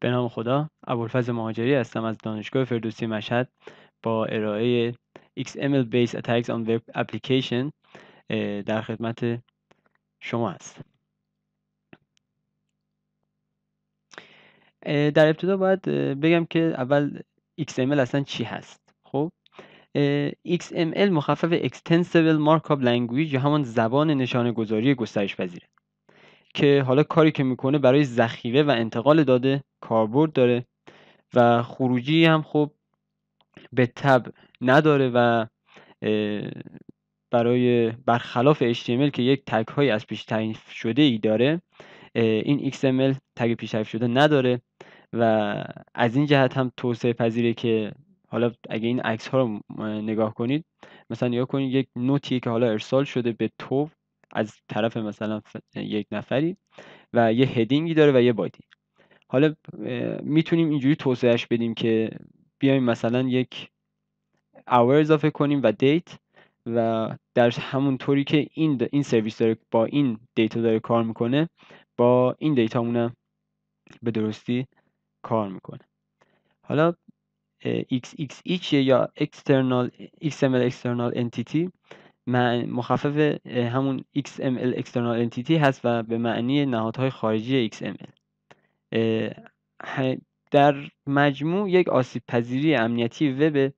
به نام خدا ابوالفز مهاجری هستم از دانشگاه فردوسی مشهد با ارائه XML based attacks on web application در خدمت شما هستم در ابتدا باید بگم که اول XML اصلا چی هست خب XML مخفف Extensible Markup Language یا همان زبان نشانه گذاری گسترش پذیره که حالا کاری که میکنه برای ذخیره و انتقال داده کاربرد داره و خروجی هم خب به تب نداره و برای برخلاف HTML که یک تگ های از پیش تعریف شده ای داره این XML تگ پیش شده نداره و از این جهت هم توسعه پذیره که حالا اگه این عکس ها رو نگاه کنید مثلا نگاه کنید یک نوتی که حالا ارسال شده به تو از طرف مثلا یک نفری و یه هدینگی داره و یه بادی حالا میتونیم اینجوری توسعهش بدیم که بیایم مثلا یک اور اضافه کنیم و دیت و در همون طوری که این این سرویس داره با این دیتا داره کار میکنه با این دیتامون به درستی کار میکنه حالا XXX یا external XML external entity مخفف همون XML External Entity هست و به معنی نهادهای خارجی XML در مجموع یک آسیب پذیری امنیتی وب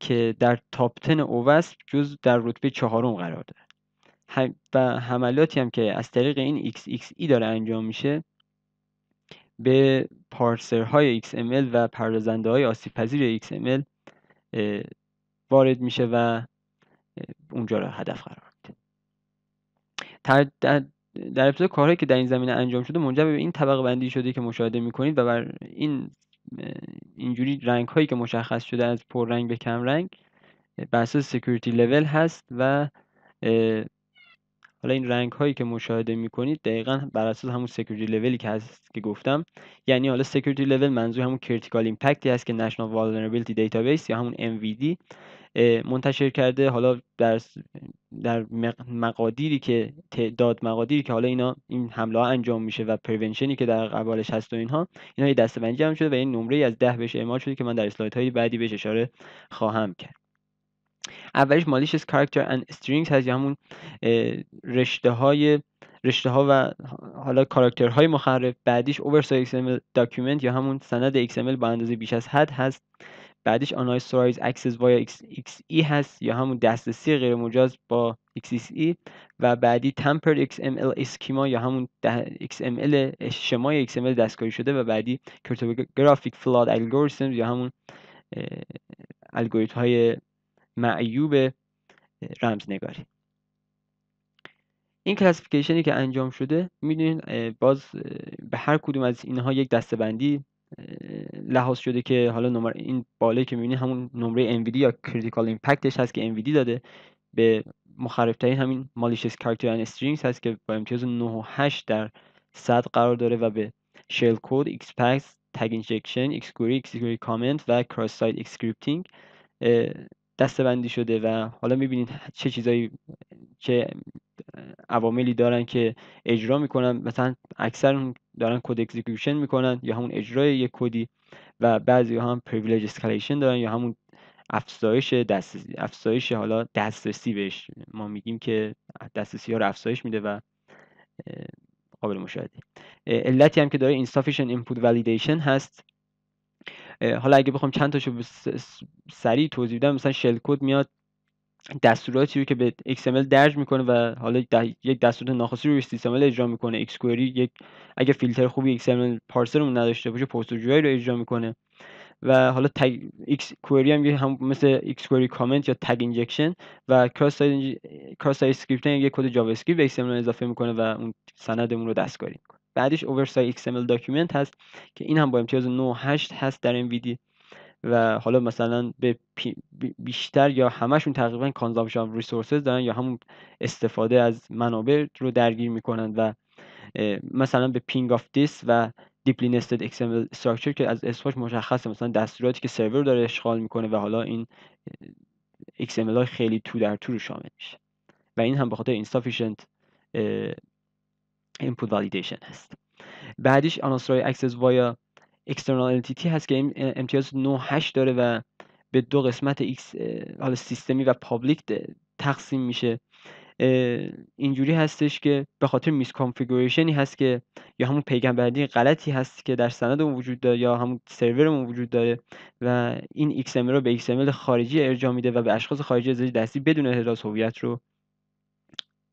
که در تاپ 10 اووست جز در رتبه چهارم قرار داره و حملاتی هم که از طریق این XXE داره انجام میشه به پارسرهای XML و پردازنده های آسیب پذیر XML وارد میشه و اونجا را هدف قرار میده در, در ابتدا کارهایی که در این زمینه انجام شده منجر به این طبقه بندی شده که مشاهده میکنید و بر این اینجوری رنگ هایی که مشخص شده از پر رنگ به کم رنگ بر اساس سکیوریتی لول هست و حالا این رنگ هایی که مشاهده می‌کنید دقیقا بر اساس همون سکیوریتی لولی که هست که گفتم یعنی حالا سکیوریتی لول منظور همون کریتیکال ایمپکتی هست که نشنال والنربیلیتی دیتابیس یا همون MVD منتشر کرده حالا در در مقادیری که تعداد مقادیری که حالا اینا این حمله ها انجام میشه و پرونشنی که در قبالش هست و اینها اینا یه دستبندی هم شده و این نمره از ده بهش اعمال شده که من در های بعدی بهش اشاره خواهم کرد اولش مالیشس کاراکتر اند استرینگز هست یا یعنی همون رشته های رشته ها و حالا کاراکتر های مخرب بعدیش اوورسای XML داکیومنت یا همون سند XML با اندازه بیش از حد هست بعدش آنای سورایز اکسس وای ای هست یا همون دسترسی غیر مجاز با ای e e. و بعدی تمپر ال اسکیما یا همون XML شمای ال دستکاری شده و بعدی کرتوگرافیک فلاد الگوریتم یا همون الگوریتم های معیوب رمزنگاری این کلاسیفیکیشنی که انجام شده میدونید باز به هر کدوم از اینها یک دستبندی لحاظ شده که حالا نمره این بالا که میبینید همون نمره NVD یا کریتیکال امپکتش هست که NVD داده به مخربترین همین مالیشس کاراکتر ان استرینگز هست که با امتیاز 9 و 8 در صد قرار داره و به شل کد ایکس پکس تگ اینجکشن ایکس کوری ایکس کوری کامنت و کراس سایت اسکریپتینگ بندی شده و حالا میبینید چه چیزایی چه عواملی دارن که اجرا میکنن مثلا اکثر دارن کد اکزیکیوشن میکنن یا همون اجرای یک کدی و بعضی هم پریویلیج اسکالیشن دارن یا همون افزایش دسترسی افزایش حالا دسترسی بهش ما میگیم که دسترسی ها رو افزایش میده و قابل مشاهده علتی هم که داره insufficient input validation هست حالا اگه بخوام چند تاشو سریع توضیح بدم مثلا شل کد میاد دستوراتی رو که به XML درج میکنه و حالا یک دستور ناخواسته رو XML اجرا میکنه XQuery یک اگه فیلتر خوبی XML پارسرمون نداشته باشه پست رو اجرا میکنه و حالا تگ ایکس کوئری هم هم مثل ایکس کوئری کامنت یا تگ اینجکشن و کراس سایت کراس سایت یک کد جاوا اسکریپت به XML اضافه میکنه و اون سندمون رو دستکاری میکنه بعدش اوورسای XML داکیومنت هست که این هم با امتیاز 98 هست در این ویدیو و حالا مثلا به بیشتر یا همشون تقریبا کانزامشن ریسورسز دارن یا همون استفاده از منابع رو درگیر میکنن و مثلا به پینگ آف دیس و دیپلی نستد XML استراکچر که از اسمش مشخصه مثلا دستوراتی که سرور داره اشغال میکنه و حالا این XML های خیلی تو در تو رو شامل میشه و این هم به خاطر اینسافیشنت اینپوت والیدیشن هست بعدیش عناصرهای اکسس وایا اکسترنال انتیتی هست که این امتیاز 98 داره و به دو قسمت ایکس حالا سیستمی و پابلیک تقسیم میشه اینجوری هستش که به خاطر میس کانفیگوریشنی هست که یا همون پیگمبردی غلطی هست که در سند وجود داره یا همون سرورمون وجود داره و این XML رو به XML خارجی ارجاع میده و به اشخاص خارجی از دستی بدون احراز هویت رو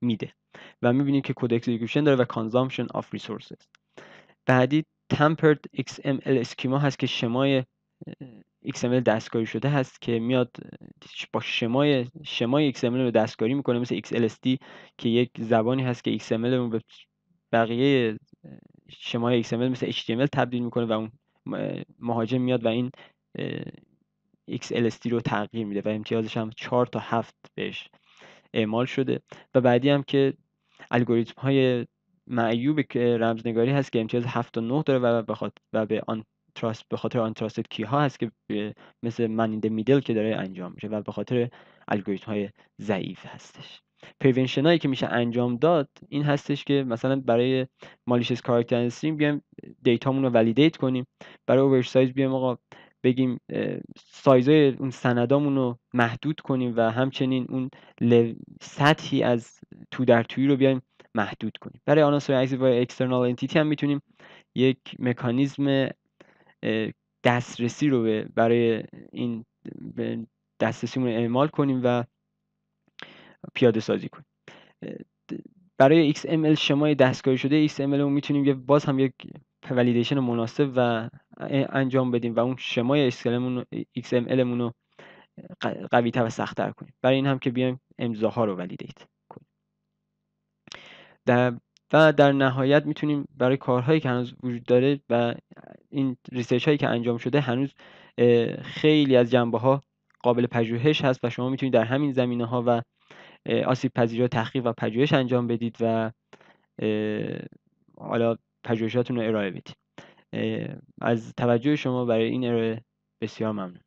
میده و میبینیم که کد اکزیکیوشن داره و کانزامپشن آف ریسورسز بعدی tempered XML اسکیما هست که شمای XML دستکاری شده هست که میاد با شمای شمای XML رو دستکاری میکنه مثل XLSD که یک زبانی هست که XML رو به بقیه شمای XML مثل HTML تبدیل میکنه و اون مهاجم میاد و این XLSD رو تغییر میده و امتیازش هم 4 تا 7 بهش اعمال شده و بعدی هم که الگوریتم های معیوب رمزنگاری هست که امتیاز 7 و 9 داره و و به آن تراست به خاطر آن تراستد کی ها هست که مثل من میدل که داره انجام میشه و به خاطر الگوریتم های ضعیف هستش پریونشن هایی که میشه انجام داد این هستش که مثلا برای مالیشس کاراکتر استریم بیایم دیتامون رو ولیدیت کنیم برای اوورسایز بیایم آقا بگیم سایز اون سندامون رو محدود کنیم و همچنین اون سطحی از تو در توی رو بیایم محدود کنیم برای سوی اکسیت و اکسترنال انتیتی هم میتونیم یک مکانیزم دسترسی رو برای این دسترسیمون اعمال کنیم و پیاده سازی کنیم برای XML شمای دستکاری شده XML رو میتونیم باز هم یک ولیدیشن مناسب و انجام بدیم و اون شمای XML مون رو قوی تر و سختتر کنیم برای این هم که بیایم امضاها رو ولیدیت کنیم در و در نهایت میتونیم برای کارهایی که هنوز وجود داره و این ریسرچ هایی که انجام شده هنوز خیلی از جنبه ها قابل پژوهش هست و شما میتونید در همین زمینه ها و آسیب پذیر تحقیق و پژوهش انجام بدید و حالا پژوهشاتون رو ارائه بدید از توجه شما برای این ارائه بسیار ممنون